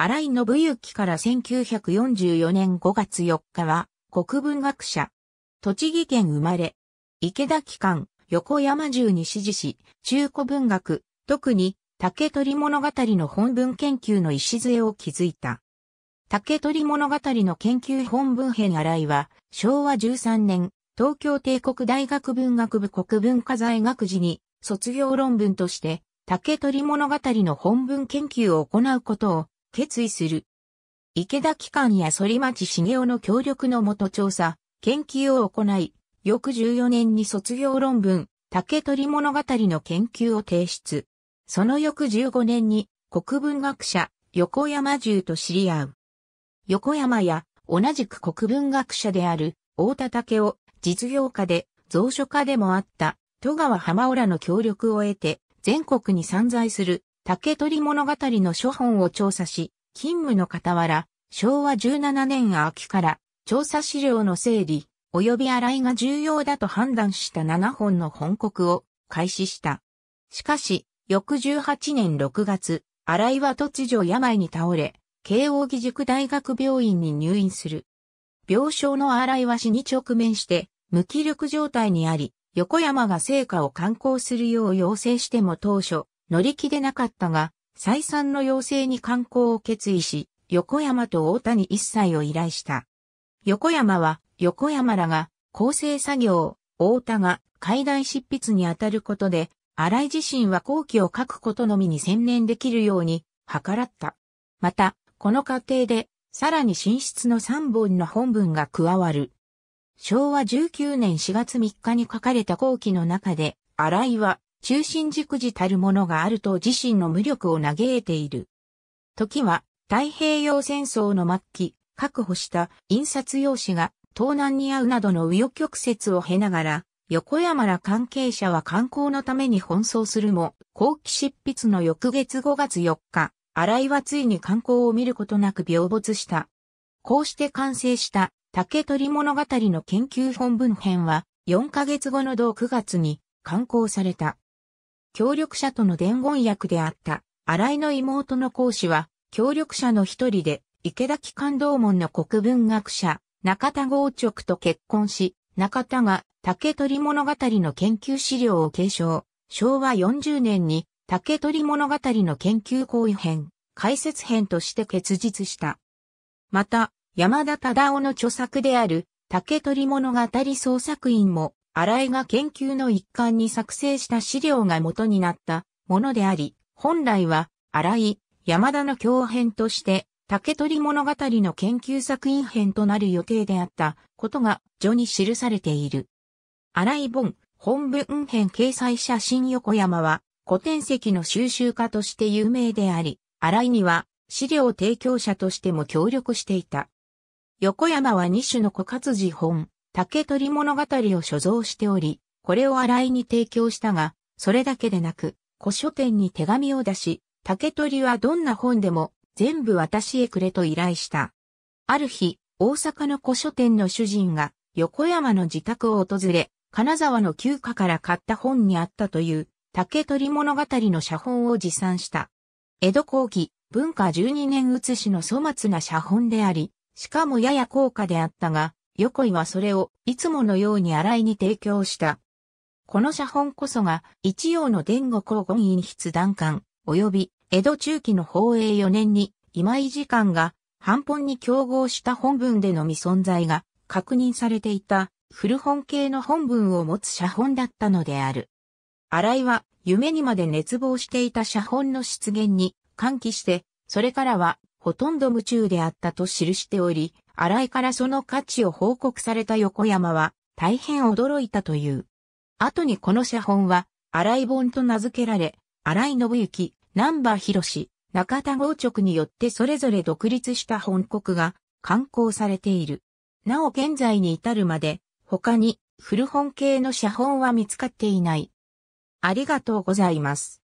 新井信之から1944年5月4日は、国文学者。栃木県生まれ。池田機関、横山中に支持し、中古文学、特に、竹取物語の本文研究の礎を築いた。竹取物語の研究本文編新井は、昭和13年、東京帝国大学文学部国文化財学時に、卒業論文として、竹取物語の本文研究を行うことを決意する。池田機関や反町茂雄の協力のもと調査、研究を行い、翌14年に卒業論文、竹取物語の研究を提出。その翌15年に国文学者、横山重と知り合う。横山や同じく国文学者である大田竹を実業家で蔵書家でもあった戸川浜浦の協力を得て全国に散在する竹取物語の書本を調査し、勤務の傍ら、昭和17年秋から調査資料の整理、及び洗いが重要だと判断した7本の本国を開始した。しかし、翌18年6月、新井は突如病に倒れ、慶応義塾大学病院に入院する。病床の洗いは死に直面して、無気力状態にあり、横山が成果を観行するよう要請しても当初、乗り気でなかったが、再三の要請に観光を決意し、横山と大谷一切を依頼した。横山は、横山らが、構成作業、大田が、階段執筆にあたることで、新井自身は後期を書くことのみに専念できるように、計らった。また、この過程で、さらに寝室の3本の本文が加わる。昭和19年4月3日に書かれた後期の中で、新井は、中心軸自たるものがあると自身の無力を嘆いている。時は太平洋戦争の末期、確保した印刷用紙が盗難に遭うなどの紆余曲折を経ながら、横山ら関係者は観光のために奔走するも、後期執筆の翌月5月4日、新井はついに観光を見ることなく病没した。こうして完成した竹取物語の研究本文編は、4ヶ月後の同9月に刊行された。協力者との伝言役であった、新井の妹の講師は、協力者の一人で、池田機関道門の国文学者、中田豪直と結婚し、中田が竹取物語の研究資料を継承、昭和40年に竹取物語の研究講義編、解説編として結実した。また、山田忠夫の著作である竹取物語創作員も新井が研究の一環に作成した資料が元になったものであり、本来は新井、山田の共編として、竹取物語の研究作品編となる予定であったことが序に記されている。新井本、本文編掲載写真横山は古典籍の収集家として有名であり、新井には資料提供者としても協力していた。横山は二種の枯渇時本、竹取物語を所蔵しており、これを荒井に提供したが、それだけでなく、古書店に手紙を出し、竹取はどんな本でも全部私へくれと依頼した。ある日、大阪の古書店の主人が横山の自宅を訪れ、金沢の旧家から買った本にあったという竹取物語の写本を持参した。江戸後期、文化12年写しの粗末な写本であり、しかもやや高価であったが、横井はそれをいつものように新井に提供した。この写本こそが一葉の伝語公言院筆断刊、及び江戸中期の宝永4年に今井時間が半本に競合した本文でのみ存在が確認されていた古本系の本文を持つ写本だったのである。新井は夢にまで熱望していた写本の出現に歓喜して、それからはほとんど夢中であったと記しており、新井からその価値を報告された横山は大変驚いたという。後にこの写本は新井本と名付けられ、新井信之、南波博士、中田豪直によってそれぞれ独立した本国が刊行されている。なお現在に至るまで他に古本系の写本は見つかっていない。ありがとうございます。